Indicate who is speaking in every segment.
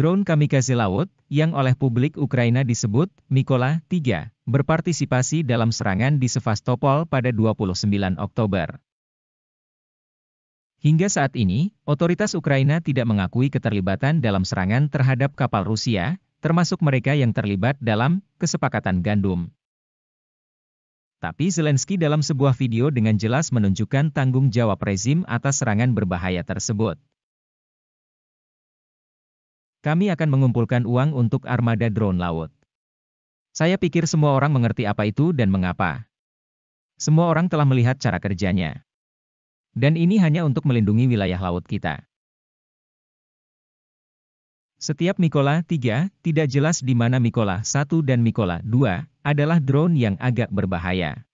Speaker 1: Drone kamikaze laut, yang oleh publik Ukraina disebut Mikola 3, berpartisipasi dalam serangan di Sevastopol pada 29 Oktober. Hingga saat ini, otoritas Ukraina tidak mengakui keterlibatan dalam serangan terhadap kapal Rusia, termasuk mereka yang terlibat dalam kesepakatan gandum. Tapi Zelensky dalam sebuah video dengan jelas menunjukkan tanggung jawab rezim atas serangan berbahaya tersebut. Kami akan mengumpulkan uang untuk armada drone laut. Saya pikir semua orang mengerti apa itu dan mengapa. Semua orang telah melihat cara kerjanya. Dan ini hanya untuk melindungi wilayah laut kita. Setiap Mikola 3, tidak jelas di mana Mikola 1 dan Mikola 2, adalah drone yang agak berbahaya.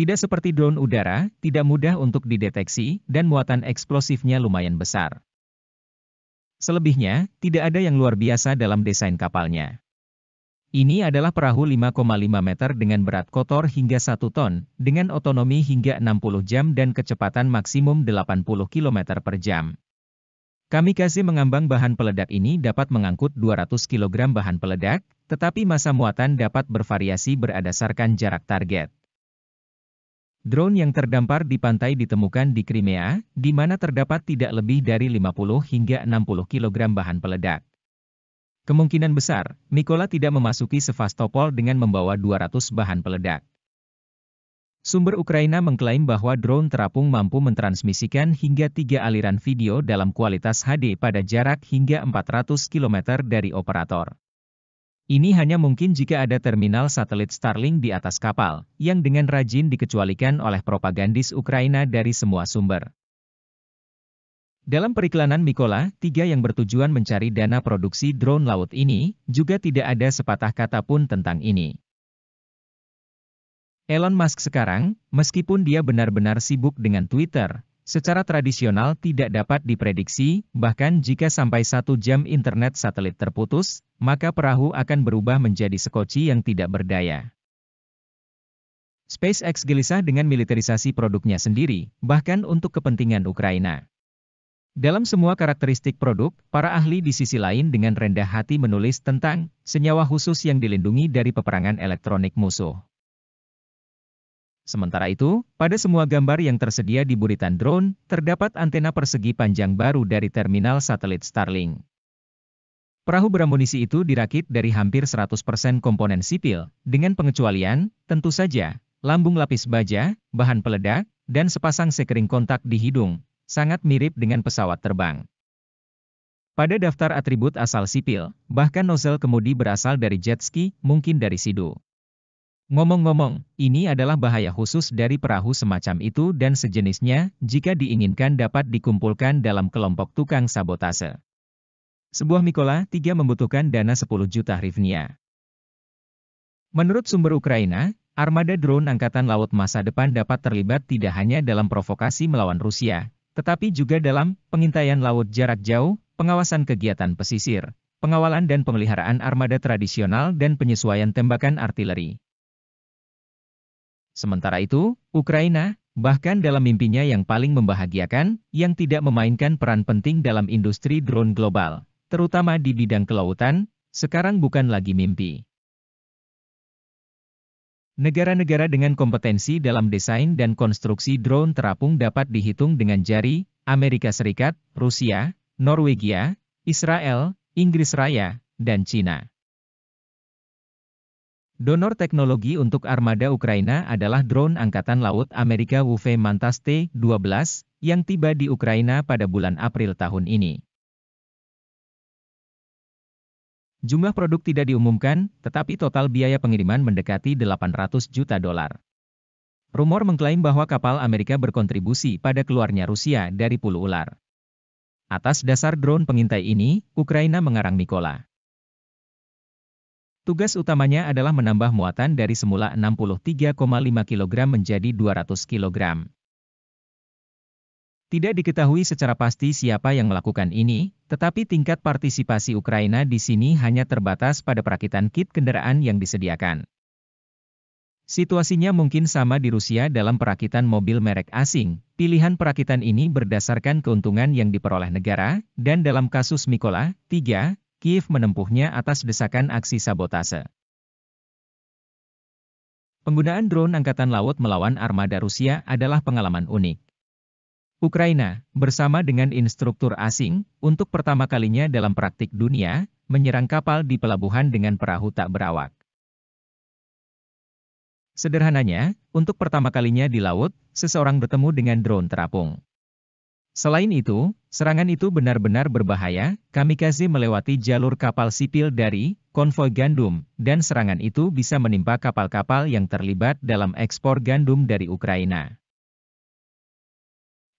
Speaker 1: Tidak seperti drone udara, tidak mudah untuk dideteksi, dan muatan eksplosifnya lumayan besar. Selebihnya, tidak ada yang luar biasa dalam desain kapalnya. Ini adalah perahu 5,5 meter dengan berat kotor hingga 1 ton, dengan otonomi hingga 60 jam dan kecepatan maksimum 80 km per jam. Kamikaze mengambang bahan peledak ini dapat mengangkut 200 kg bahan peledak, tetapi masa muatan dapat bervariasi berdasarkan jarak target. Drone yang terdampar di pantai ditemukan di Crimea, di mana terdapat tidak lebih dari 50 hingga 60 kg bahan peledak. Kemungkinan besar, Nikola tidak memasuki Sevastopol dengan membawa 200 bahan peledak. Sumber Ukraina mengklaim bahwa drone terapung mampu mentransmisikan hingga tiga aliran video dalam kualitas HD pada jarak hingga 400 km dari operator. Ini hanya mungkin jika ada terminal satelit Starlink di atas kapal, yang dengan rajin dikecualikan oleh propagandis Ukraina dari semua sumber. Dalam periklanan Mikola, tiga yang bertujuan mencari dana produksi drone laut ini, juga tidak ada sepatah kata pun tentang ini. Elon Musk sekarang, meskipun dia benar-benar sibuk dengan Twitter, secara tradisional tidak dapat diprediksi, bahkan jika sampai satu jam internet satelit terputus, maka perahu akan berubah menjadi sekoci yang tidak berdaya. SpaceX gelisah dengan militerisasi produknya sendiri, bahkan untuk kepentingan Ukraina. Dalam semua karakteristik produk, para ahli di sisi lain dengan rendah hati menulis tentang senyawa khusus yang dilindungi dari peperangan elektronik musuh. Sementara itu, pada semua gambar yang tersedia di buritan drone, terdapat antena persegi panjang baru dari terminal satelit Starlink. Perahu beramunisi itu dirakit dari hampir 100% komponen sipil, dengan pengecualian, tentu saja, lambung lapis baja, bahan peledak, dan sepasang sekering kontak di hidung, sangat mirip dengan pesawat terbang. Pada daftar atribut asal sipil, bahkan nozzle kemudi berasal dari jet ski, mungkin dari Sidu. Ngomong-ngomong, ini adalah bahaya khusus dari perahu semacam itu dan sejenisnya, jika diinginkan dapat dikumpulkan dalam kelompok tukang sabotase. Sebuah Mikola 3 membutuhkan dana 10 juta hryvnia. Menurut sumber Ukraina, armada drone angkatan laut masa depan dapat terlibat tidak hanya dalam provokasi melawan Rusia, tetapi juga dalam pengintaian laut jarak jauh, pengawasan kegiatan pesisir, pengawalan dan pemeliharaan armada tradisional dan penyesuaian tembakan artileri. Sementara itu, Ukraina, bahkan dalam mimpinya yang paling membahagiakan, yang tidak memainkan peran penting dalam industri drone global, terutama di bidang kelautan, sekarang bukan lagi mimpi. Negara-negara dengan kompetensi dalam desain dan konstruksi drone terapung dapat dihitung dengan jari, Amerika Serikat, Rusia, Norwegia, Israel, Inggris Raya, dan Cina. Donor teknologi untuk armada Ukraina adalah drone Angkatan Laut Amerika Wufe Mantas T-12 yang tiba di Ukraina pada bulan April tahun ini. Jumlah produk tidak diumumkan, tetapi total biaya pengiriman mendekati 800 juta dolar. Rumor mengklaim bahwa kapal Amerika berkontribusi pada keluarnya Rusia dari Pulau Ular. Atas dasar drone pengintai ini, Ukraina mengarang Nikola. Tugas utamanya adalah menambah muatan dari semula 63,5 kg menjadi 200 kg. Tidak diketahui secara pasti siapa yang melakukan ini, tetapi tingkat partisipasi Ukraina di sini hanya terbatas pada perakitan kit kendaraan yang disediakan. Situasinya mungkin sama di Rusia dalam perakitan mobil merek asing. Pilihan perakitan ini berdasarkan keuntungan yang diperoleh negara, dan dalam kasus Mikola, 3, Kiev menempuhnya atas desakan aksi sabotase. Penggunaan drone Angkatan Laut melawan armada Rusia adalah pengalaman unik. Ukraina, bersama dengan instruktur asing, untuk pertama kalinya dalam praktik dunia, menyerang kapal di pelabuhan dengan perahu tak berawak. Sederhananya, untuk pertama kalinya di laut, seseorang bertemu dengan drone terapung. Selain itu, serangan itu benar-benar berbahaya, kamikaze melewati jalur kapal sipil dari konvoi gandum, dan serangan itu bisa menimpa kapal-kapal yang terlibat dalam ekspor gandum dari Ukraina.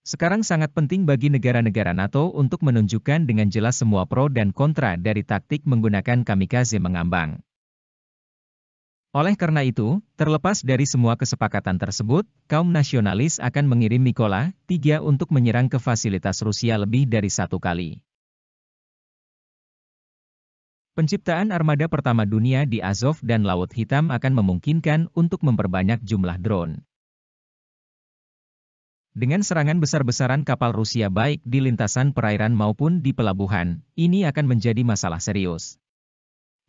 Speaker 1: Sekarang sangat penting bagi negara-negara NATO untuk menunjukkan dengan jelas semua pro dan kontra dari taktik menggunakan kamikaze mengambang. Oleh karena itu, terlepas dari semua kesepakatan tersebut, kaum nasionalis akan mengirim Mikola 3 untuk menyerang ke fasilitas Rusia lebih dari satu kali. Penciptaan armada pertama dunia di Azov dan Laut Hitam akan memungkinkan untuk memperbanyak jumlah drone. Dengan serangan besar-besaran kapal Rusia baik di lintasan perairan maupun di pelabuhan, ini akan menjadi masalah serius.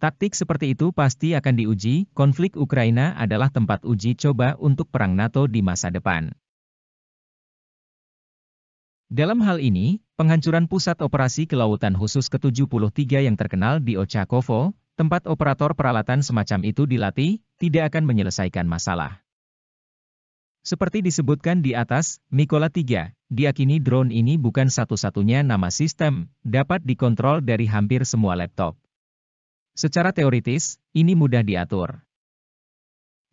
Speaker 1: Taktik seperti itu pasti akan diuji, konflik Ukraina adalah tempat uji coba untuk perang NATO di masa depan. Dalam hal ini, penghancuran Pusat Operasi Kelautan Khusus ke-73 yang terkenal di Ochakovo, tempat operator peralatan semacam itu dilatih, tidak akan menyelesaikan masalah. Seperti disebutkan di atas, Mikola 3, diakini drone ini bukan satu-satunya nama sistem, dapat dikontrol dari hampir semua laptop. Secara teoritis, ini mudah diatur.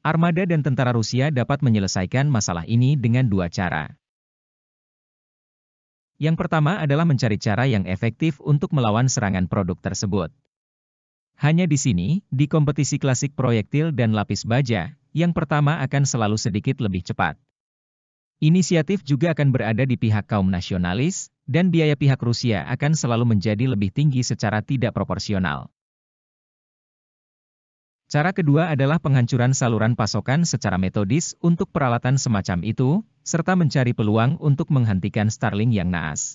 Speaker 1: Armada dan tentara Rusia dapat menyelesaikan masalah ini dengan dua cara. Yang pertama adalah mencari cara yang efektif untuk melawan serangan produk tersebut. Hanya di sini, di kompetisi klasik proyektil dan lapis baja, yang pertama akan selalu sedikit lebih cepat. Inisiatif juga akan berada di pihak kaum nasionalis, dan biaya pihak Rusia akan selalu menjadi lebih tinggi secara tidak proporsional. Cara kedua adalah penghancuran saluran pasokan secara metodis untuk peralatan semacam itu, serta mencari peluang untuk menghentikan Starling yang naas.